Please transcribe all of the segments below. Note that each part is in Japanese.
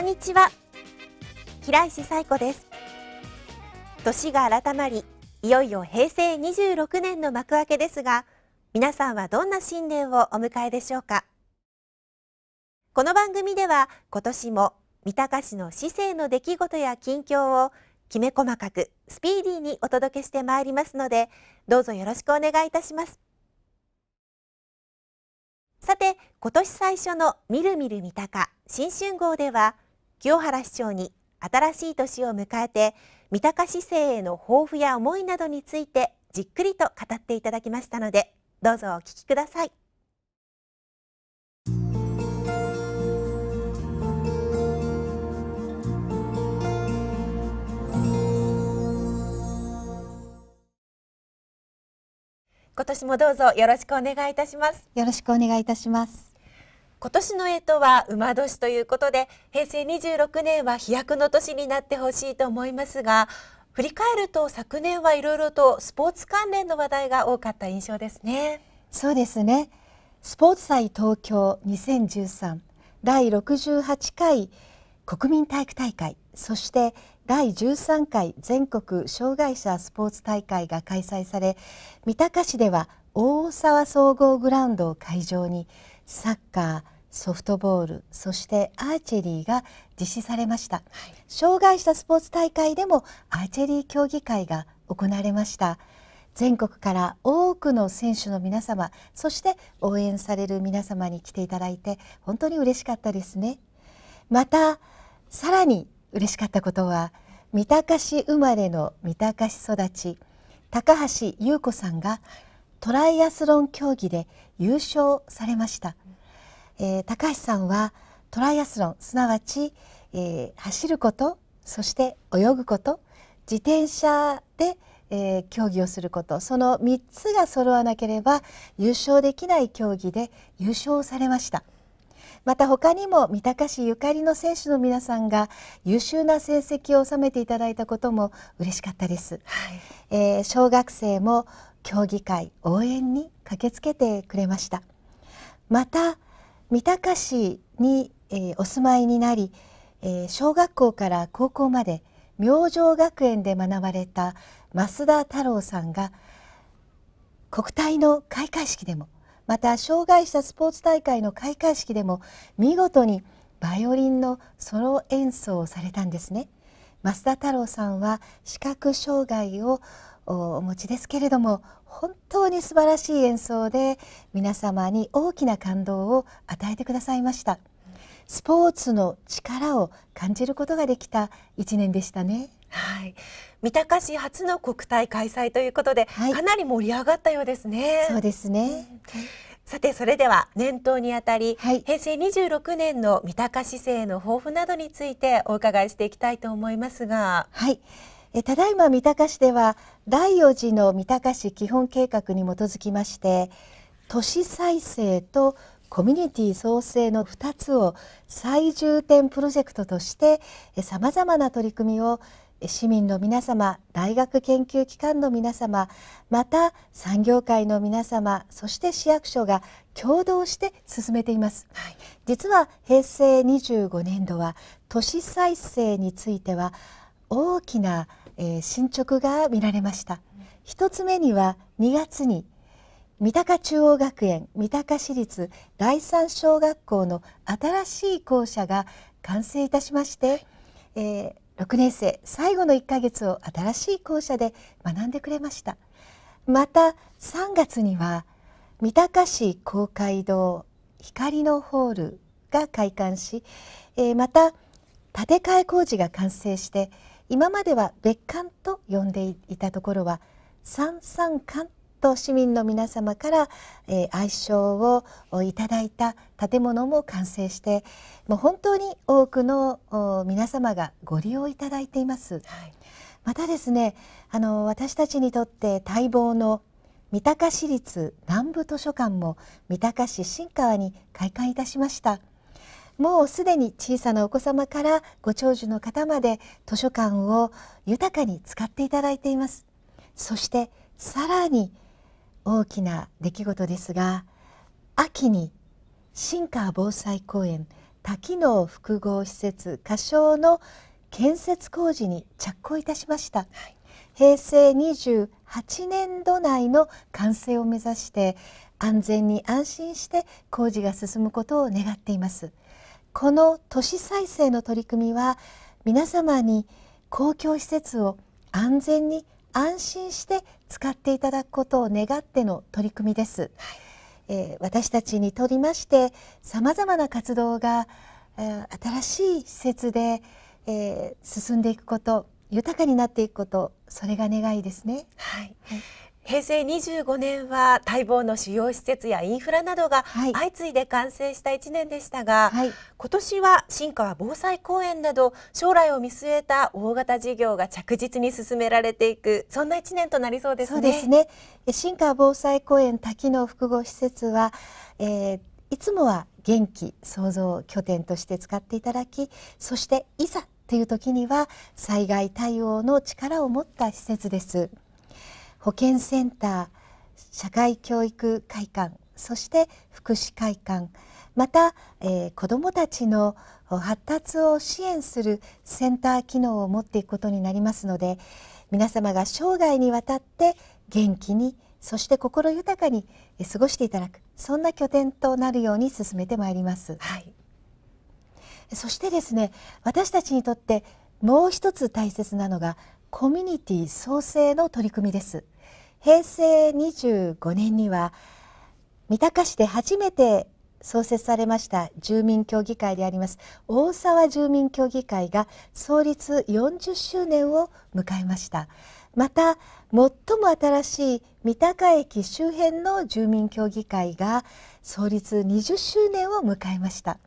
んにちは平石彩子です年が改まりいよいよ平成26年の幕開けですが皆さんはどんな新年をお迎えでしょうかこの番組では今年も三鷹市の市政の出来事や近況をきめ細かくスピーディーにお届けしてまいりますのでどうぞよろしくお願いいたしますさて今年最初のみるみる三鷹新春号では「清原市長に新しい年を迎えて三鷹市政への抱負や思いなどについてじっくりと語っていただきましたのでどうぞお聞きください今年もどうぞよろしくお願いいたしますよろしくお願いいたします今年の干支は馬年ということで平成26年は飛躍の年になってほしいと思いますが振り返ると昨年はいろいろとスポーツ関連の話題が多かった印象ですねそうですねスポーツ祭東京2013第68回国民体育大会そして第13回全国障害者スポーツ大会が開催され三鷹市では大沢総合グラウンドを会場にサッカーソフトボールそしてアーチェリーが実施されました、はい、障害者スポーツ大会でもアーチェリー競技会が行われました全国から多くの選手の皆様そして応援される皆様に来ていただいて本当に嬉しかったですねまたさらに嬉しかったことは三鷹市生まれの三鷹市育ち高橋優子さんがトライアスロン競技で優勝されましたえー、高橋さんはトライアスロンすなわち、えー、走ることそして泳ぐこと自転車で、えー、競技をすることその3つが揃わなければ優勝できない競技で優勝されました。また他にも三鷹市ゆかりの選手の皆さんが優秀な成績を収めていただいたことも嬉しかったです、はい、えー、小学生も競技会応援に駆けつけてくれましたまた三鷹市に、えー、お住まいになり、えー、小学校から高校まで明星学園で学ばれた増田太郎さんが国体の開会式でもまた障害者スポーツ大会の開会式でも見事にバイオリンのソロ演奏をされたんですね。増田太郎さんは視覚障害をお持ちですけれども本当に素晴らしい演奏で皆様に大きな感動を与えてくださいましたスポーツの力を感じることができた1年でしたねはい、三鷹市初の国体開催ということで、はい、かなり盛り上がったようですねそうですね、さてそれでは年頭にあたり、はい、平成26年の三鷹市政の抱負などについてお伺いしていきたいと思いますがはいえただいま三鷹市では第4次の三鷹市基本計画に基づきまして都市再生とコミュニティ創生の2つを最重点プロジェクトとしてさまざまな取り組みを市民の皆様大学研究機関の皆様また産業界の皆様そして市役所が共同して進めています、はい、実は平成25年度は都市再生については大きなえー、進捗が見られました一つ目には2月に三鷹中央学園三鷹市立第三小学校の新しい校舎が完成いたしまして、えー、6年生最後の1ヶ月を新しい校舎で学んでくれましたまた3月には三鷹市公会堂光のホールが開館し、えー、また建て替え工事が完成して今までは別館と呼んでいたところは三三館と市民の皆様から、えー、愛称をいただいた建物も完成してもう本当に多くの皆様がご利用いただいています。はい、またですねあの私たちにとって待望の三鷹市立南部図書館も三鷹市新川に開館いたしました。もうすでに小さなお子様からご長寿の方まで図書館を豊かに使っていただいていますそしてさらに大きな出来事ですが秋に新川防災公園多機能複合施設仮称の建設工事に着工いたしました、はい、平成28年度内の完成を目指して安全に安心して工事が進むことを願っていますこの都市再生の取り組みは皆様に公共施設を安全に安心して使っていただくことを願っての取り組みです、はい、えー、私たちにとりましてさまざまな活動が、えー、新しい施設で、えー、進んでいくこと豊かになっていくことそれが願いですね、はい、はい、平成25年は待望の主要施設やインフラなどが相次いで完成した1年でしたが、はい、今年は新川防災公園など将来を見据えた大型事業が着実に進められていくそんな1年となりそうですね。そうですね新川防災公園多の複合施設は、えー、いつもは元気創造拠点として使っていただきそしていざという時には災害対応の力を持った施設です。保健センター社会教育会館そして福祉会館また、えー、子どもたちの発達を支援するセンター機能を持っていくことになりますので皆様が生涯にわたって元気にそして心豊かに過ごしていただくそんな拠点となるように進めてまいります。はい、そしてですね私たちにとってもう一つ大切なのがコミュニティ創生の取り組みです平成25年には三鷹市で初めて創設されました住民協議会であります大沢住民協議会が創立40周年を迎えましたまた最も新しい三鷹駅周辺の住民協議会が創立20周年を迎えました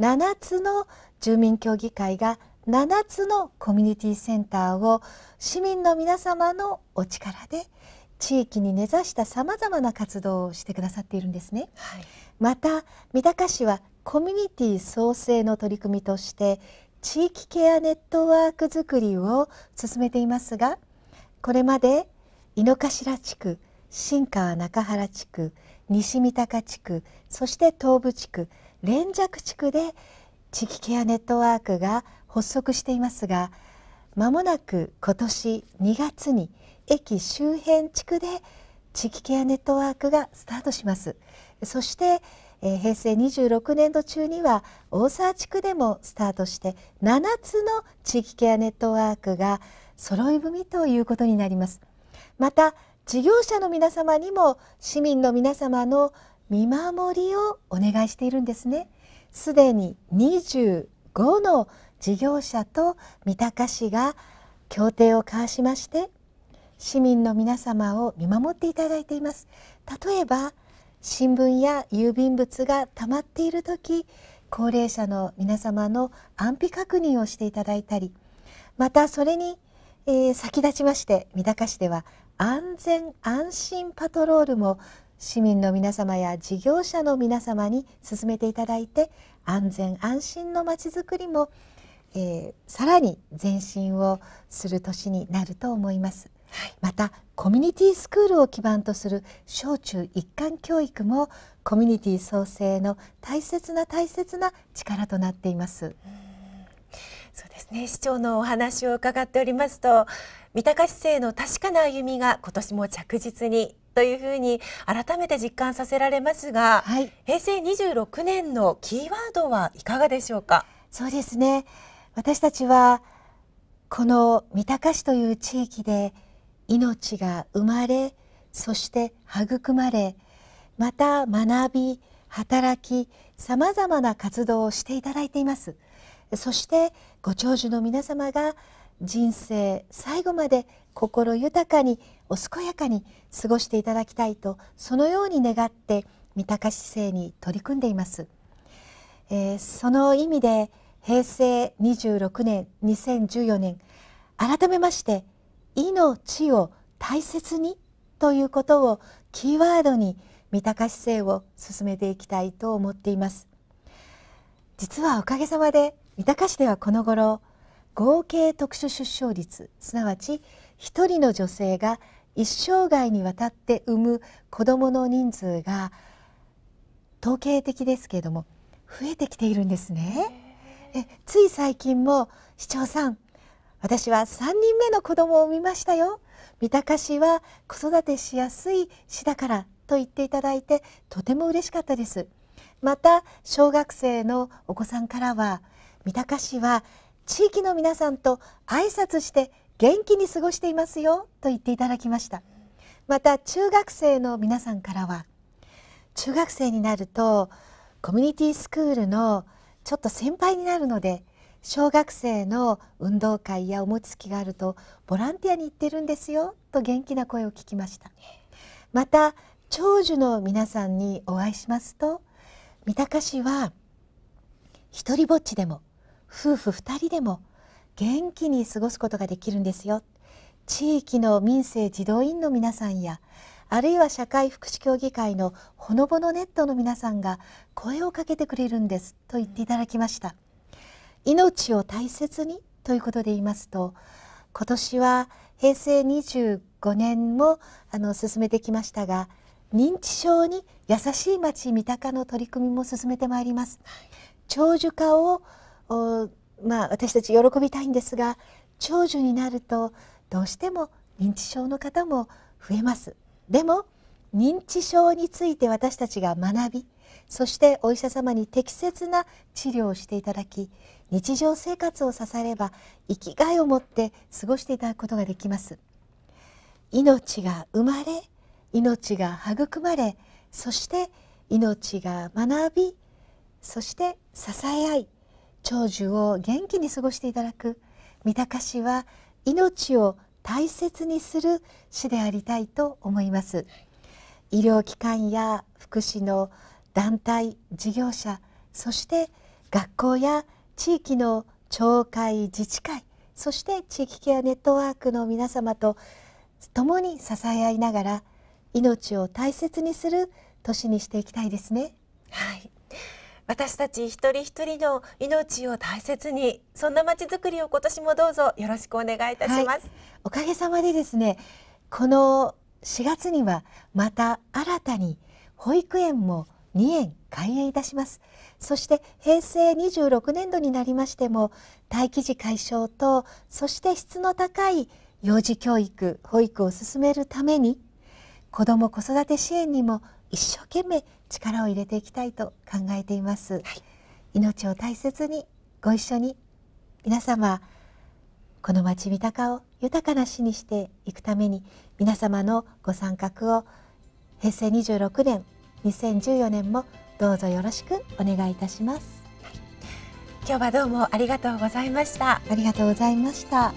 7つの住民協議会が7つのコミュニティセンターを市民の皆様のお力で地域に根ざしたさまざまな活動をしてくださっているんですね。はい、また三鷹市はコミュニティ創生の取り組みとして地域ケアネットワークづくりを進めていますがこれまで井の頭地区新川中原地区西三鷹地区そして東部地区連雀地区で地域ケアネットワークが発足していますがまもなく今年2月に駅周辺地区で地域ケアネットワークがスタートしますそして、えー、平成26年度中には大沢地区でもスタートして7つの地域ケアネットワークが揃い踏みということになりますまた事業者の皆様にも市民の皆様の見守りをお願いしているんですねすでに25の事業者と三鷹市が協定を交わしまして市民の皆様を見守っていただいています例えば新聞や郵便物が溜まっている時高齢者の皆様の安否確認をしていただいたりまたそれに、えー、先立ちまして三鷹市では安全安心パトロールも市民の皆様や事業者の皆様に進めていただいて安全安心のまちづくりもえー、さらに前進をする年になると思います。はい、またコミュニティスクールを基盤とする小中一貫教育もコミュニティ創生の大切な大切な力となっています。そうですね市長のお話を伺っておりますと三鷹市政の確かな歩みが今年も着実にというふうに改めて実感させられますが、はい、平成26年のキーワードはいかがでしょうかそうですね私たちはこの三鷹市という地域で命が生まれそして育まれまた学び働きさまざまな活動をしていただいていますそしてご長寿の皆様が人生最後まで心豊かにお健やかに過ごしていただきたいとそのように願って三鷹市政に取り組んでいます、えー、その意味で平成26年2014年改めまして「命を大切に」ということをキーワードに三鷹市政を進めていきたいと思っています実はおかげさまで三鷹市ではこの頃合計特殊出生率すなわち1人の女性が一生涯にわたって産む子どもの人数が統計的ですけれども増えてきているんですね。えつい最近も市長さん私は3人目の子供を産みましたよ三鷹市は子育てしやすい市だからと言っていただいてとても嬉しかったですまた小学生のお子さんからは三鷹市は地域の皆さんと挨拶して元気に過ごしていますよと言っていただきましたまた中学生の皆さんからは中学生になるとコミュニティスクールのちょっと先輩になるので小学生の運動会やお餅つきがあるとボランティアに行ってるんですよと元気な声を聞きましたまた長寿の皆さんにお会いしますと三鷹市は一りぼっちでも夫婦2人でも元気に過ごすことができるんですよ地域の民生児童院の皆さんやあるいは社会福祉協議会のほのぼのネットの皆さんが声をかけてくれるんですと言っていただきました命を大切にということで言いますと今年は平成25年もあの進めてきましたが認知症に優しい町三鷹の取り組みも進めてまいります、長寿化をまあ、私たち喜びたいんですが長寿になるとどうしても認知症の方も増えますでも認知症について私たちが学びそしてお医者様に適切な治療をしていただき日常生活を支えれば生きがいを持って過ごしていただくことができます命が生まれ命が育まれそして命が学びそして支え合い長寿を元気に過ごしていただく三鷹市は命を大切にする市でありたいと思います医療機関や福祉の団体事業者そして学校や地域の町会自治会そして地域ケアネットワークの皆様と共に支え合いながら命を大切にする年にしていきたいですね。はい私たち一人一人の命を大切にそんなまちづくりを今年もどうぞよろしくお願いいたします、はい、おかげさまでですねこの4月にはまた新たに保育園も2園開園いたしますそして平成26年度になりましても待機児解消とそして質の高い幼児教育保育を進めるために子ども子育て支援にも一生懸命力を入れていきたいと考えています、はい、命を大切にご一緒に皆様この町三鷹を豊かな市にしていくために皆様のご参画を平成26年2014年もどうぞよろしくお願いいたします、今日はどうもありがとうございましたありがとうございました